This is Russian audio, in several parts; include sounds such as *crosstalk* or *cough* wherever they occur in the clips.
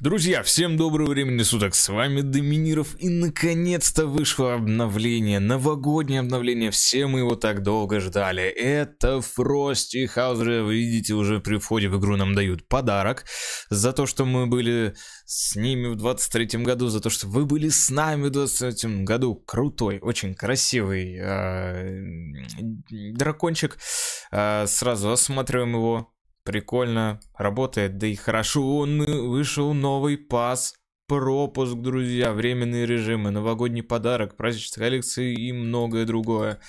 Друзья, всем доброго времени суток, с вами Доминиров, и наконец-то вышло обновление, новогоднее обновление, все мы его так долго ждали. Это Фрости Хаузер, вы видите, уже при входе в игру нам дают подарок за то, что мы были с ними в 23 году, за то, что вы были с нами в 23 году. Крутой, очень красивый а, дракончик. А, сразу осматриваем его. Прикольно. Работает, да и хорошо. Он э, вышел новый пас. Пропуск, друзья, временные режимы, новогодний подарок, праздничная коллекции и многое другое.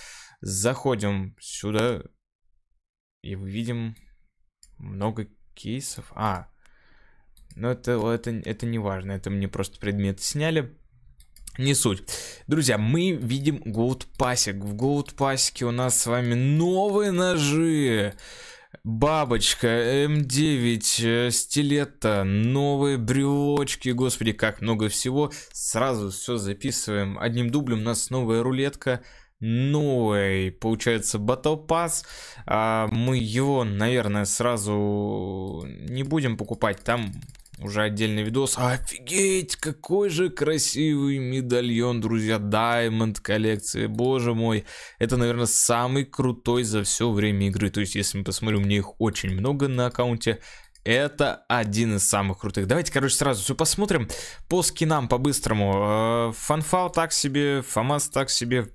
Заходим сюда и видим много кейсов. А, ну это, это, это не важно, это мне просто предметы сняли. Не суть. Друзья, мы видим Gold Пасик. В Gold Пасике у нас с вами новые ножи бабочка, М9, э, стилета, новые брелочки, господи, как много всего. Сразу все записываем одним дублем, у нас новая рулетка новый, получается, Battle Pass. А, мы его, наверное, сразу не будем покупать. Там уже отдельный видос. Офигеть, какой же красивый медальон, друзья, Diamond коллекции, боже мой. Это, наверное, самый крутой за все время игры. То есть, если мы посмотрим, мне их очень много на аккаунте. Это один из самых крутых. Давайте, короче, сразу все посмотрим. По скинам по-быстрому. Э, Фанфал так себе, Фомас так себе.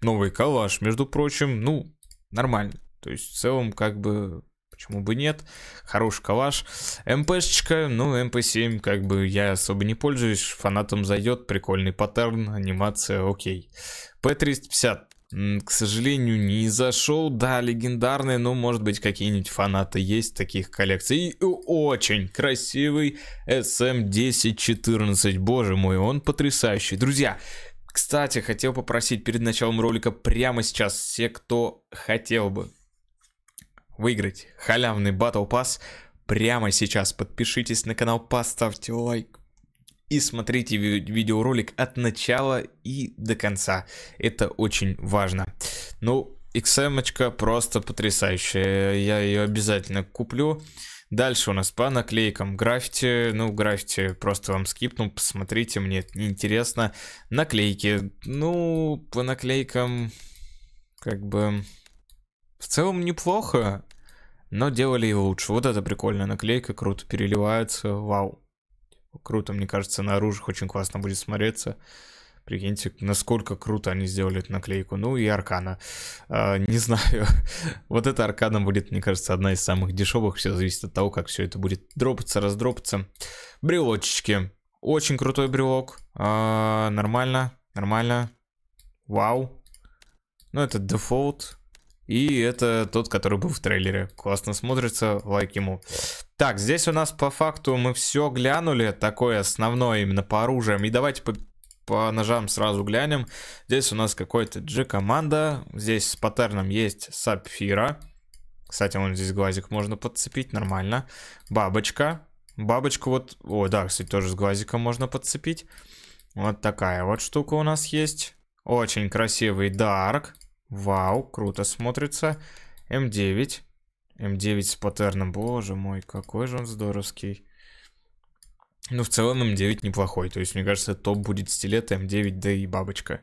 Новый калаш, между прочим. Ну, нормально. То есть, в целом, как бы почему бы нет. Хорош калаш. МПшечка, ну МП7 как бы я особо не пользуюсь, фанатам зайдет, прикольный паттерн, анимация, окей. П350, к сожалению, не зашел. Да, легендарный, но может быть какие-нибудь фанаты есть таких коллекций. И очень красивый SM1014. Эм Боже мой, он потрясающий. Друзья, кстати, хотел попросить перед началом ролика прямо сейчас все, кто хотел бы выиграть халявный Battle Pass прямо сейчас. Подпишитесь на канал, поставьте лайк и смотрите ви видеоролик от начала и до конца. Это очень важно. Ну, XM просто потрясающая. Я ее обязательно куплю. Дальше у нас по наклейкам граффити. Ну, граффити просто вам скипну, посмотрите, мне это неинтересно. Наклейки. Ну, по наклейкам как бы в целом неплохо но делали его лучше. Вот это прикольная наклейка, круто переливается, вау. Круто, мне кажется, на оружиях очень классно будет смотреться. Прикиньте, насколько круто они сделали эту наклейку. Ну и Аркана. А, не знаю. *laughs* вот эта Аркана будет, мне кажется, одна из самых дешевых. Все зависит от того, как все это будет дропаться, раздропаться. Брелочечки. Очень крутой брелок. А, нормально, нормально. Вау. Ну это дефолт. И это тот, который был в трейлере. Классно смотрится, лайк ему. Так, здесь у нас по факту мы все глянули. Такое основное именно по оружиям. И давайте по, по ножам сразу глянем. Здесь у нас какой-то G-команда. Здесь с паттерном есть сапфира. Кстати, вон здесь глазик можно подцепить, нормально. Бабочка. Бабочку вот... О, да, кстати, тоже с глазиком можно подцепить. Вот такая вот штука у нас есть. Очень красивый дарк. Вау, круто смотрится. М9. М9 с паттерном. Боже мой, какой же он здоровский. Ну, в целом, М9 неплохой. То есть, мне кажется, топ будет стилет, М9, да и бабочка.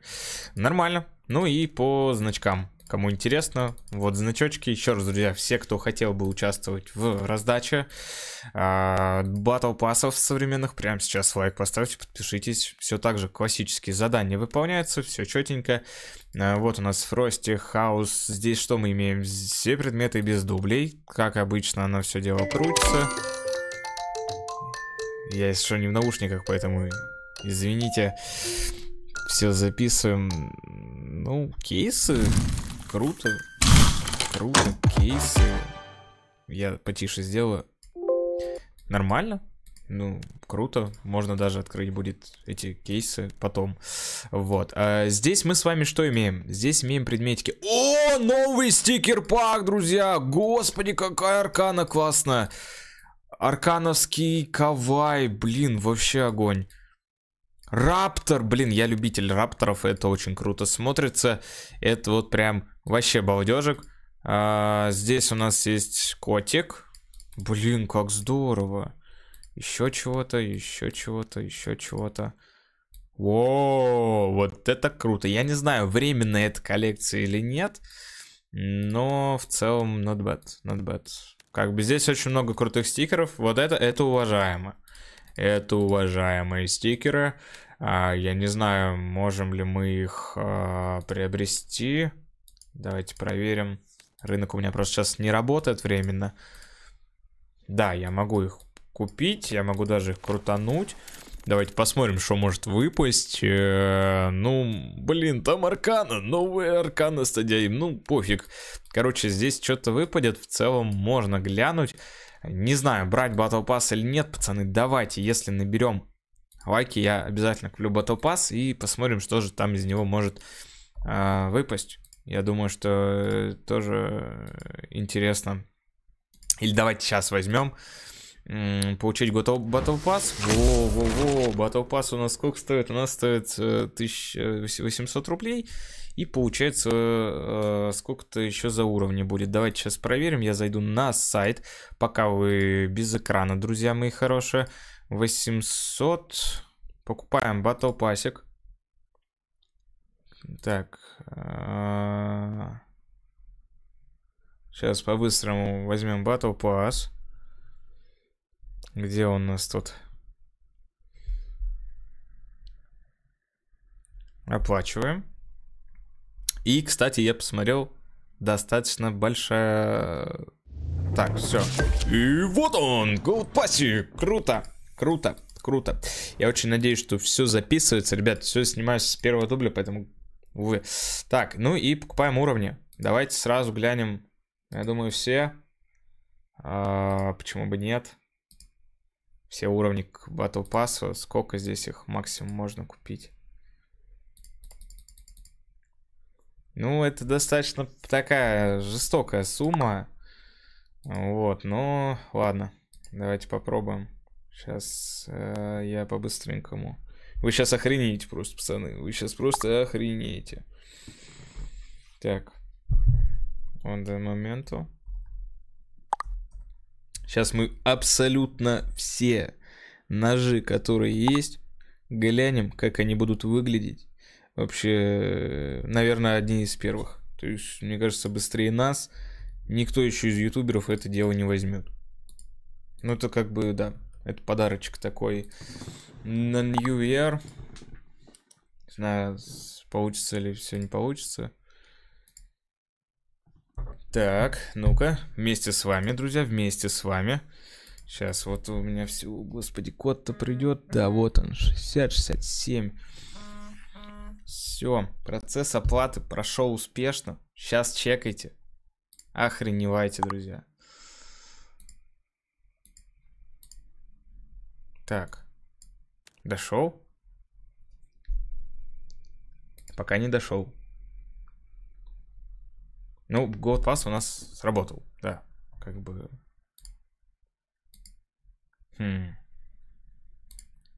Нормально. Ну и по значкам. Кому интересно, вот значочки. Еще раз, друзья, все, кто хотел бы участвовать в раздаче батл пассов современных, прямо сейчас лайк поставьте, подпишитесь. Все так же классические задания выполняются, все четенько. А, вот у нас Фрости, Хаус. Здесь что мы имеем? Все предметы без дублей. Как обычно, оно все дело крутится. Я еще не в наушниках, поэтому извините. Все записываем. Ну, кейсы Круто. Круто. Кейсы. Я потише сделаю. Нормально. Ну, круто. Можно даже открыть будет эти кейсы потом. Вот. А здесь мы с вами что имеем? Здесь имеем предметики. О, новый стикер-пак, друзья! Господи, какая аркана классная! Аркановский кавай, блин, вообще огонь. Раптор, блин, я любитель рапторов, это очень круто смотрится. Это вот прям Вообще балдежик. А, здесь у нас есть котик. Блин, как здорово. Еще чего-то, еще чего-то, еще чего-то. О, вот это круто. Я не знаю, временная эта коллекция или нет, но в целом not bad, not bad. Как бы здесь очень много крутых стикеров. Вот это, это уважаемо. Это уважаемые стикеры. А, я не знаю, можем ли мы их а, приобрести. Давайте проверим. Рынок у меня просто сейчас не работает временно. Да, я могу их купить, я могу даже их крутануть. Давайте посмотрим, что может выпасть. Э -э ну, блин, там аркана, новые Арканы стадиим, ну пофиг. Короче, здесь что-то выпадет, в целом можно глянуть. Не знаю, брать батл пасс или нет, пацаны, давайте, если наберем лайки, я обязательно куплю батл пасс и посмотрим, что же там из него может э выпасть. Я думаю, что тоже интересно. Или давайте сейчас возьмем. Получить готов Battle Pass. Во-во-во, Battle Pass у нас сколько стоит? У нас стоит 1800 э, э, рублей. И получается, э, сколько-то еще за уровни будет. Давайте сейчас проверим. Я зайду на сайт, пока вы без экрана, друзья мои хорошие. 800. Покупаем Battle Passик. Так. Сейчас а, по-быстрому возьмем Battle Pass. Где он у нас тут? Оплачиваем. И, кстати, я посмотрел, достаточно большая... Так, все. И вот он, Gold Pass. Круто, круто, круто. Я очень надеюсь, что все записывается. Ребят, все снимаюсь с первого дубля, поэтому увы. Так, ну и покупаем уровни. Давайте сразу глянем, я думаю, все. А, почему бы нет? Все уровни к Battle Pass. Сколько здесь их максимум можно купить? Ну, это достаточно такая жестокая сумма. Вот, но ладно. Давайте попробуем. Сейчас э, я по-быстренькому вы сейчас охренеете просто, пацаны. Вы сейчас просто охренеете. Так. Он до момента. Сейчас мы абсолютно все ножи, которые есть, глянем, как они будут выглядеть. Вообще, наверное, одни из первых. То есть, мне кажется, быстрее нас никто еще из ютуберов это дело не возьмет. Ну, это как бы, да, это подарочек такой на New Year. Не знаю, получится ли все, не получится. Так, ну-ка, вместе с вами, друзья, вместе с вами. Сейчас, вот у меня все, господи, код-то придет. Да, вот он, 60, 67. Все, процесс оплаты прошел успешно. Сейчас чекайте. Охреневайте, друзья. Так. Дошел? Пока не дошел. Ну, год пас у нас сработал, да. Как бы... Хм.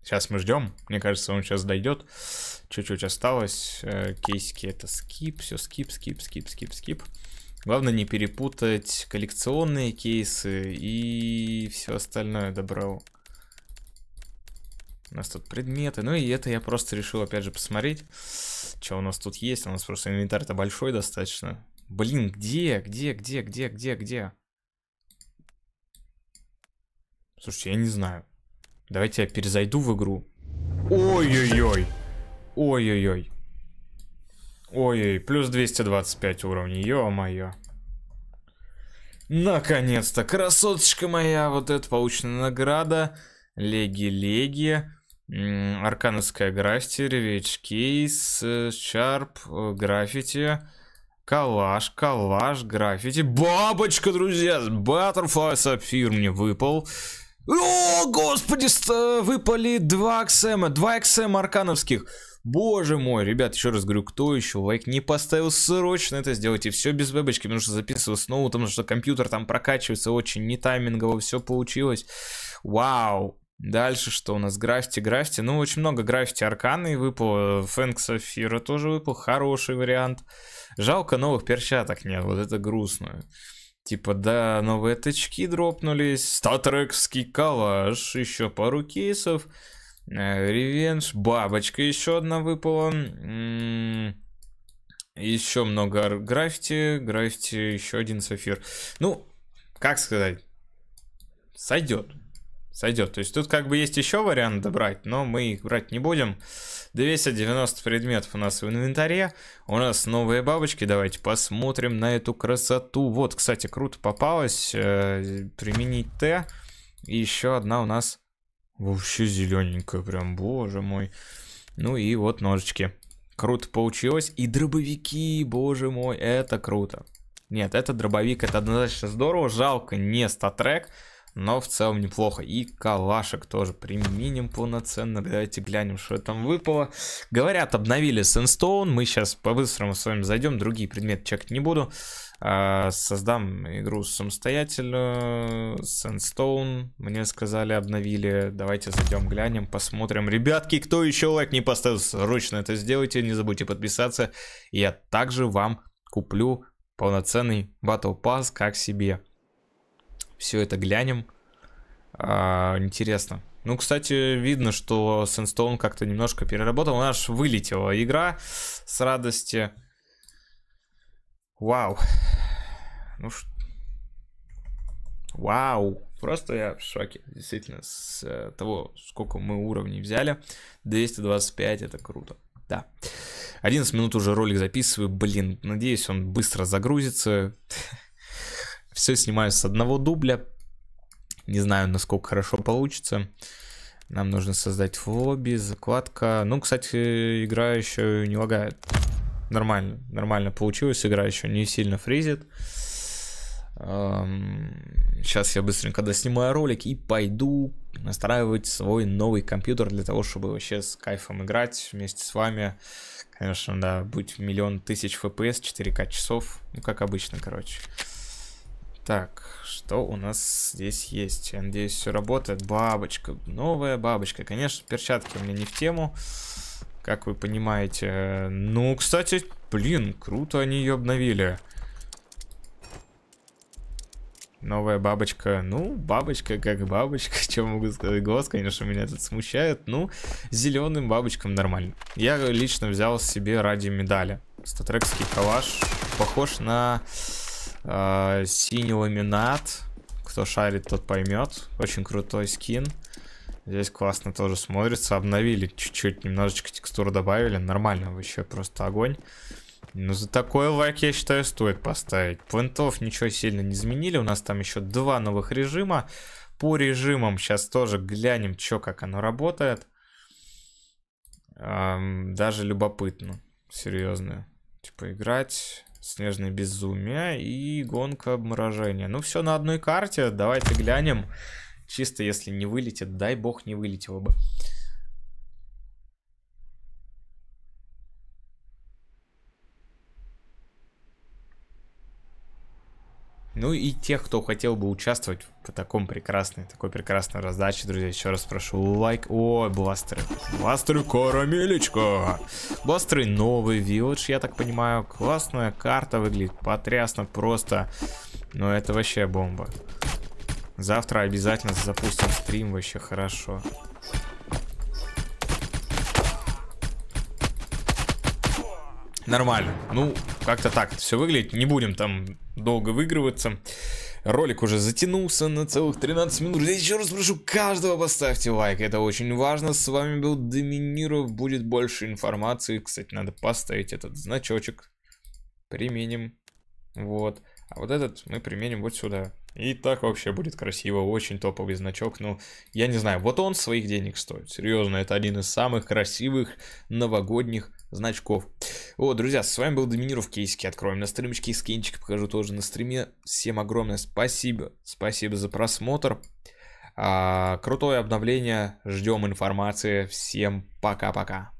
Сейчас мы ждем. Мне кажется, он сейчас дойдет. Чуть-чуть осталось. Э, кейсики это скип. Все, скип, скип, скип, скип, скип. Главное не перепутать коллекционные кейсы и все остальное добро. У нас тут предметы. Ну и это я просто решил опять же посмотреть, что у нас тут есть. У нас просто инвентарь-то большой достаточно. Блин, где, где, где, где, где, где? Слушайте, я не знаю. Давайте я перезайду в игру. Ой-ой-ой. Ой-ой-ой. Ой-ой, плюс 225 уровней, ё-моё. Наконец-то, красоточка моя, вот эта получена награда. Леги-леги. Аркановская Грасти, Ревич Кейс, Чарп, Граффити, Калаш, Калаш, Граффити. Бабочка, друзья! Баттерфлай Сапфир мне выпал. О, господи, выпали два XM, два XM аркановских. Боже мой, ребят, еще раз говорю, кто еще лайк не поставил, срочно это сделайте. Все без бабочки, потому что записываю снова, потому что компьютер там прокачивается очень не таймингово, все получилось. Вау, Дальше что у нас? Графти, графти. Ну, очень много графти арканы выпало. Фэнк Сафира тоже выпал. Хороший вариант. Жалко, новых перчаток нет. Вот это грустно. Типа, да, новые тачки дропнулись. Статрекский калаш. Еще пару кейсов. Э, ревенж. Бабочка еще одна выпала. М-м-м. Еще много граффити. Граффити еще один сафир. Ну, как сказать? Сойдет сойдет. То есть тут как бы есть еще варианты брать, но мы их брать не будем. 290 предметов у нас в инвентаре. У нас новые бабочки. Давайте посмотрим на эту красоту. Вот, кстати, круто попалось. Э, применить Т. И еще одна у нас вообще зелененькая. Прям, боже мой. Ну и вот ножички. Круто получилось. И дробовики, боже мой, это круто. Нет, это дробовик, это однозначно здорово. Жалко, не статрек. трек но в целом неплохо. И калашек тоже применим полноценно. Давайте глянем, что там выпало. Говорят, обновили Sandstone. Мы сейчас по-быстрому с вами зайдем. Другие предметы чекать не буду. А, создам игру самостоятельно. Sandstone, мне сказали, обновили. Давайте зайдем, глянем, посмотрим. Ребятки, кто еще лайк не поставил, срочно это сделайте. Не забудьте подписаться. Я также вам куплю полноценный Battle Pass как себе все это глянем. А, интересно. Ну, кстати, видно, что Sandstone как-то немножко переработал. У нас вылетела игра с радости. Вау. Ну что... Вау. Просто я в шоке, действительно, с э, того, сколько мы уровней взяли. 225, это круто. Да. 11 минут уже ролик записываю. Блин, надеюсь, он быстро загрузится. Все снимаю с одного дубля. Не знаю, насколько хорошо получится. Нам нужно создать флоби, закладка. Ну, кстати, игра еще не лагает. Нормально, нормально получилось. Игра еще не сильно фризит. Сейчас я быстренько доснимаю ролик и пойду настраивать свой новый компьютер для того, чтобы вообще с кайфом играть вместе с вами. Конечно, да, будь миллион тысяч FPS, 4К часов, ну как обычно, короче. Так, что у нас здесь есть? Я надеюсь, все работает. Бабочка. Новая бабочка. Конечно, перчатки у меня не в тему. Как вы понимаете. Ну, кстати, блин, круто они ее обновили. Новая бабочка. Ну, бабочка как бабочка. *laughs* Чем могу сказать? Голос, конечно, меня этот смущает. Ну, зеленым бабочкам нормально. Я лично взял себе ради медали. Статрекский калаш похож на... Э, синий ламинат. Кто шарит, тот поймет. Очень крутой скин. Здесь классно тоже смотрится. Обновили чуть-чуть, немножечко текстуру добавили. Нормально вообще, просто огонь. но ну, за такой лайк, я считаю, стоит поставить. Плентов ничего сильно не изменили. У нас там еще два новых режима. По режимам сейчас тоже глянем, что, как оно работает. Эм, даже любопытно. Серьезно. Типа играть снежное безумие и гонка обморожения. Ну, все на одной карте, давайте глянем. Чисто если не вылетит, дай бог не вылетело бы. Ну и тех, кто хотел бы участвовать в таком прекрасной, такой прекрасной раздаче, друзья, еще раз прошу лайк. Ой, бластеры. Бластеры карамелечка. Бластеры новый вилладж, я так понимаю. Классная карта выглядит потрясно просто. Но это вообще бомба. Завтра обязательно запустим стрим вообще хорошо. Нормально. Ну, как-то так все выглядит. Не будем там долго выигрываться. Ролик уже затянулся на целых 13 минут. Я еще раз прошу каждого поставьте лайк, это очень важно. С вами был Доминиров, будет больше информации. Кстати, надо поставить этот значочек. Применим. Вот. А вот этот мы применим вот сюда. И так вообще будет красиво, очень топовый значок. Ну, я не знаю, вот он своих денег стоит. Серьезно, это один из самых красивых новогодних значков. Вот, друзья, с вами был Доминиров Кейсики. Откроем на стримочке, скинчик покажу тоже на стриме. Всем огромное спасибо. Спасибо за просмотр. А, крутое обновление. Ждем информации. Всем пока-пока.